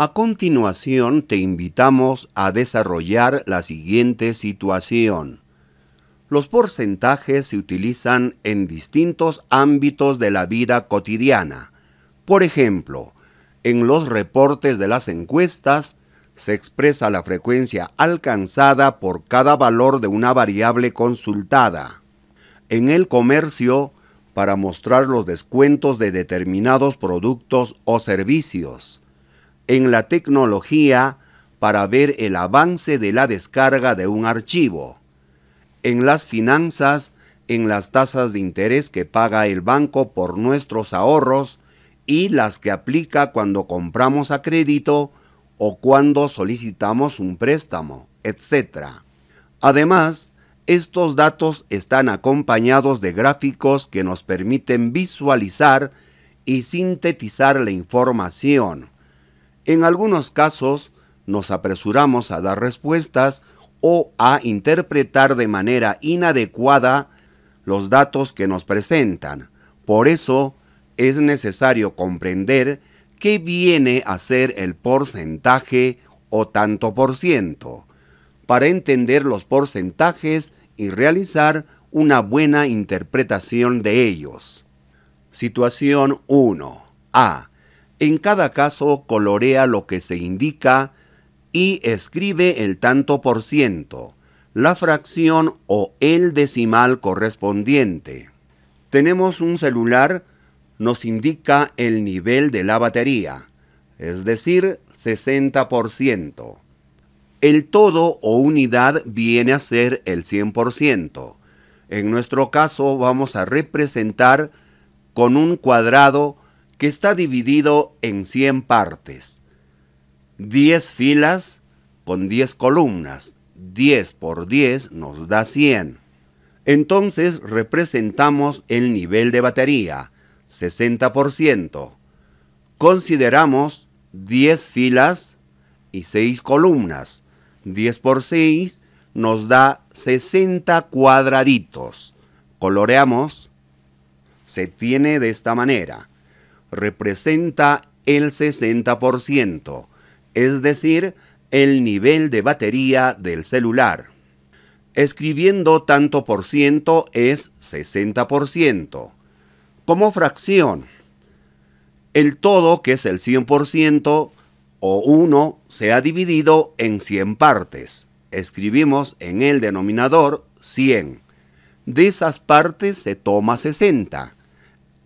A continuación te invitamos a desarrollar la siguiente situación. Los porcentajes se utilizan en distintos ámbitos de la vida cotidiana. Por ejemplo, en los reportes de las encuestas se expresa la frecuencia alcanzada por cada valor de una variable consultada. En el comercio, para mostrar los descuentos de determinados productos o servicios en la tecnología para ver el avance de la descarga de un archivo, en las finanzas, en las tasas de interés que paga el banco por nuestros ahorros y las que aplica cuando compramos a crédito o cuando solicitamos un préstamo, etc. Además, estos datos están acompañados de gráficos que nos permiten visualizar y sintetizar la información en algunos casos nos apresuramos a dar respuestas o a interpretar de manera inadecuada los datos que nos presentan. Por eso es necesario comprender qué viene a ser el porcentaje o tanto por ciento, para entender los porcentajes y realizar una buena interpretación de ellos. Situación 1. A. En cada caso colorea lo que se indica y escribe el tanto por ciento, la fracción o el decimal correspondiente. Tenemos un celular, nos indica el nivel de la batería, es decir, 60%. El todo o unidad viene a ser el 100%. En nuestro caso vamos a representar con un cuadrado que está dividido en 100 partes. 10 filas con 10 columnas. 10 por 10 nos da 100. Entonces representamos el nivel de batería, 60%. Consideramos 10 filas y 6 columnas. 10 por 6 nos da 60 cuadraditos. Coloreamos. Se tiene de esta manera representa el 60%, es decir, el nivel de batería del celular. Escribiendo tanto por ciento es 60%. Como fracción, el todo, que es el 100%, o 1, se ha dividido en 100 partes. Escribimos en el denominador 100. De esas partes se toma 60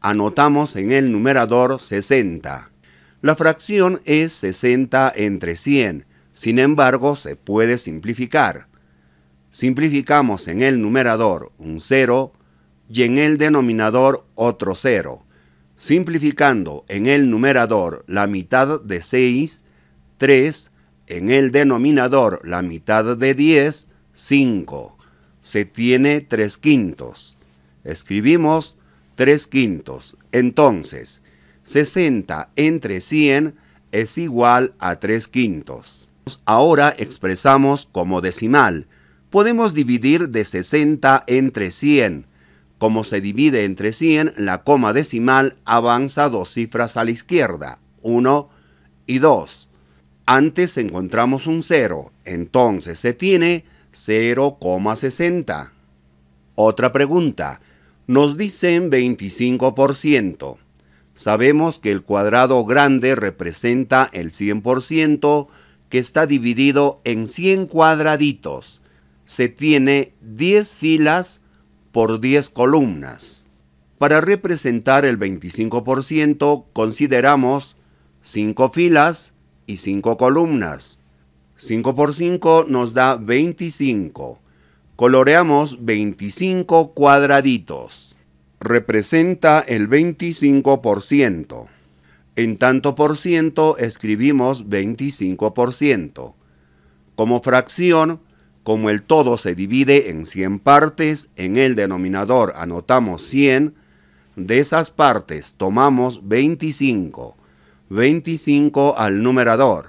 anotamos en el numerador 60. La fracción es 60 entre 100, sin embargo se puede simplificar. Simplificamos en el numerador un 0 y en el denominador otro 0. Simplificando en el numerador la mitad de 6, 3, en el denominador la mitad de 10, 5. Se tiene 3 quintos. Escribimos 3 quintos. Entonces, 60 entre 100 es igual a 3 quintos. Ahora expresamos como decimal. Podemos dividir de 60 entre 100. Como se divide entre 100, la coma decimal avanza dos cifras a la izquierda, 1 y 2. Antes encontramos un 0, entonces se tiene 0,60. Otra pregunta nos dicen 25%. Sabemos que el cuadrado grande representa el 100% que está dividido en 100 cuadraditos. Se tiene 10 filas por 10 columnas. Para representar el 25% consideramos 5 filas y 5 columnas. 5 por 5 nos da 25. Coloreamos 25 cuadraditos. Representa el 25%. En tanto por ciento escribimos 25%. Como fracción, como el todo se divide en 100 partes, en el denominador anotamos 100, de esas partes tomamos 25, 25 al numerador.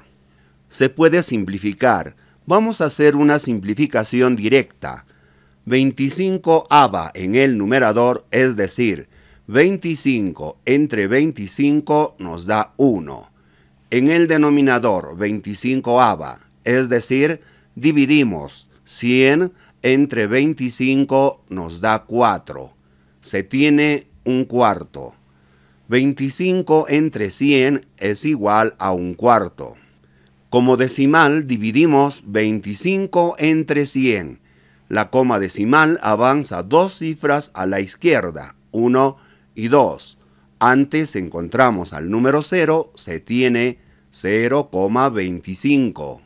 Se puede simplificar Vamos a hacer una simplificación directa. 25 aba en el numerador, es decir, 25 entre 25 nos da 1. En el denominador 25 aba, es decir, dividimos 100 entre 25 nos da 4. Se tiene un cuarto. 25 entre 100 es igual a un cuarto. Como decimal dividimos 25 entre 100. La coma decimal avanza dos cifras a la izquierda, 1 y 2. Antes encontramos al número 0, se tiene 0,25.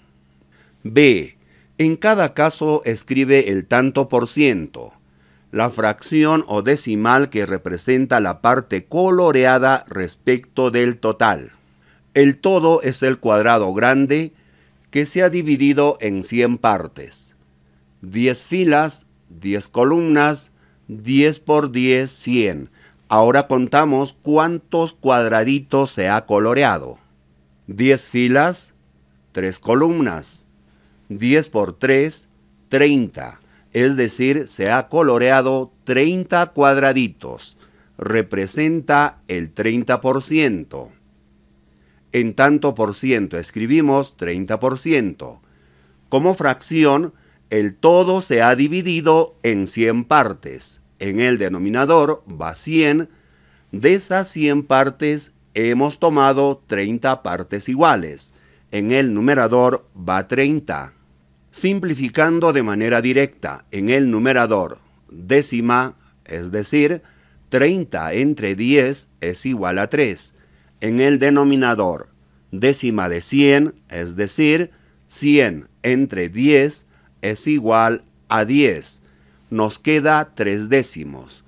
B. En cada caso escribe el tanto por ciento, la fracción o decimal que representa la parte coloreada respecto del total. El todo es el cuadrado grande que se ha dividido en 100 partes. 10 filas, 10 columnas, 10 por 10, 100. Ahora contamos cuántos cuadraditos se ha coloreado. 10 filas, 3 columnas. 10 por 3, 30. Es decir, se ha coloreado 30 cuadraditos. Representa el 30%. En tanto por ciento escribimos 30%. Como fracción, el todo se ha dividido en 100 partes. En el denominador va 100. De esas 100 partes hemos tomado 30 partes iguales. En el numerador va 30. Simplificando de manera directa, en el numerador décima, es decir, 30 entre 10 es igual a 3 en el denominador. Décima de 100, es decir, 100 entre 10 es igual a 10. Nos queda 3 décimos.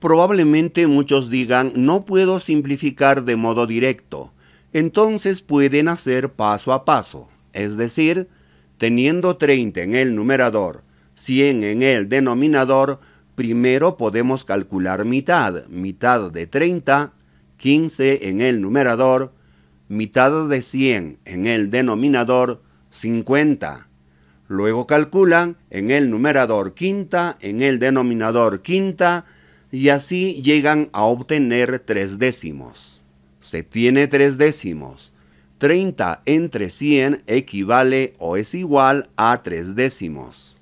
Probablemente muchos digan, no puedo simplificar de modo directo. Entonces pueden hacer paso a paso, es decir, teniendo 30 en el numerador, 100 en el denominador, primero podemos calcular mitad, mitad de 30 15 en el numerador, mitad de 100 en el denominador, 50. Luego calculan en el numerador quinta, en el denominador quinta, y así llegan a obtener tres décimos. Se tiene tres décimos. 30 entre 100 equivale o es igual a tres décimos.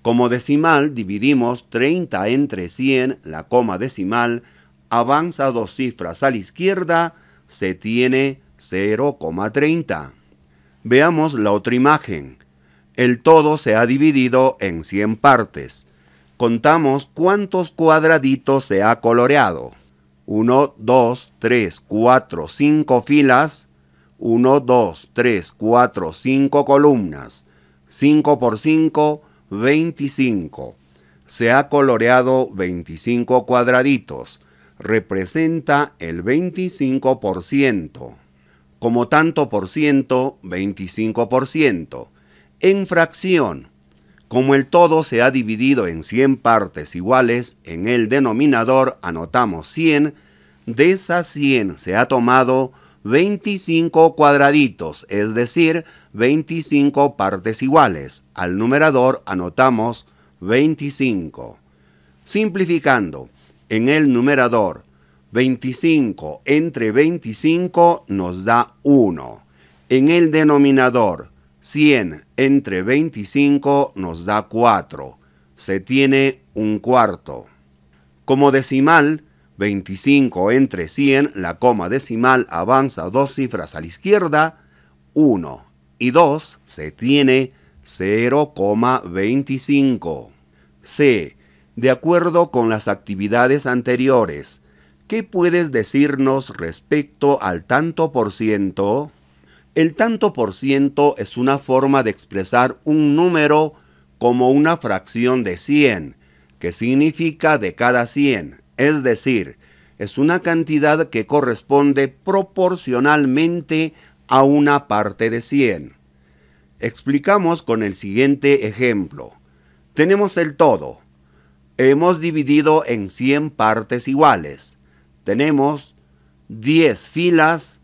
Como decimal dividimos 30 entre 100, la coma decimal, avanza dos cifras a la izquierda, se tiene 0,30. Veamos la otra imagen. El todo se ha dividido en 100 partes. Contamos cuántos cuadraditos se ha coloreado. 1, 2, 3, 4, 5 filas. 1, 2, 3, 4, 5 columnas. 5 por 5, 25. Se ha coloreado 25 cuadraditos representa el 25%. Como tanto por ciento, 25%. En fracción, como el todo se ha dividido en 100 partes iguales, en el denominador anotamos 100, de esas 100 se ha tomado 25 cuadraditos, es decir, 25 partes iguales. Al numerador anotamos 25. Simplificando, en el numerador. 25 entre 25 nos da 1. En el denominador, 100 entre 25 nos da 4. Se tiene un cuarto. Como decimal, 25 entre 100, la coma decimal avanza dos cifras a la izquierda, 1 y 2 se tiene 0,25. C de acuerdo con las actividades anteriores. ¿Qué puedes decirnos respecto al tanto por ciento? El tanto por ciento es una forma de expresar un número como una fracción de 100, que significa de cada 100, es decir, es una cantidad que corresponde proporcionalmente a una parte de 100. Explicamos con el siguiente ejemplo. Tenemos el todo, hemos dividido en 100 partes iguales. Tenemos 10 filas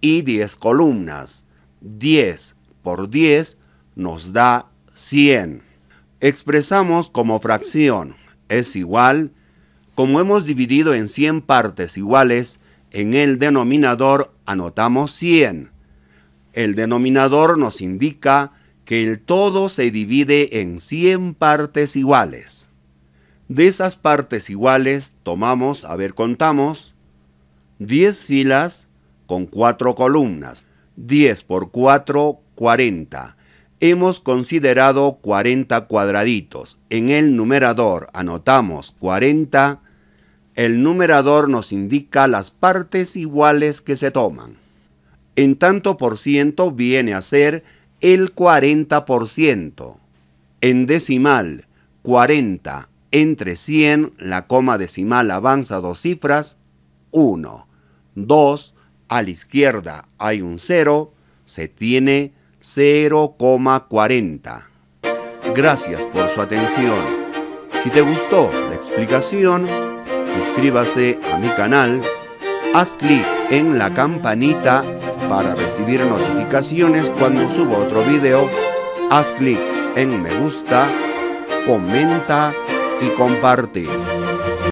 y 10 columnas. 10 por 10 nos da 100. Expresamos como fracción es igual, como hemos dividido en 100 partes iguales, en el denominador anotamos 100. El denominador nos indica que el todo se divide en 100 partes iguales. De esas partes iguales tomamos, a ver, contamos, 10 filas con 4 columnas. 10 por 4, 40. Hemos considerado 40 cuadraditos. En el numerador anotamos 40. El numerador nos indica las partes iguales que se toman. En tanto por ciento viene a ser el 40%. En decimal, 40 entre 100, la coma decimal avanza dos cifras, 1. 2. A la izquierda hay un 0, se tiene 0,40. Gracias por su atención. Si te gustó la explicación, suscríbase a mi canal, haz clic en la campanita para recibir notificaciones cuando subo otro video, haz clic en me gusta, comenta y comparte.